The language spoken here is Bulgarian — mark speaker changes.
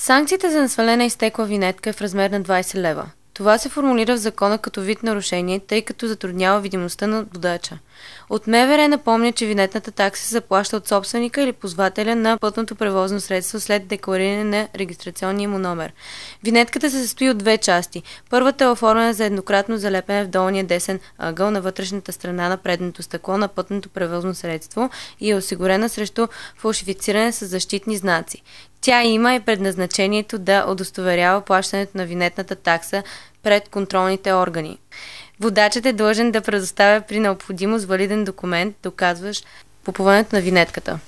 Speaker 1: Санкцията за насвалена изтекла винетка е в размер на 20 лева. Това се формулира в закона като вид нарушение, тъй като затруднява видимостта на водача. От МВР напомня, че винетната такса се заплаща от собственика или позвателя на пътното превозно средство след деклариране на регистрационния му номер. Винетката се състои от две части. Първата е оформена за еднократно залепене в долния десен ъгъл на вътрешната страна на предното стъкло на пътното превозно средство и е осигурена срещу фалшифициране с защитни знаци. Тя има и предназначението да удостоверява плащането на винетната такса пред контролните органи. Водачът е длъжен да предоставя при необходимост валиден документ,
Speaker 2: доказващ
Speaker 3: купуването на винетката.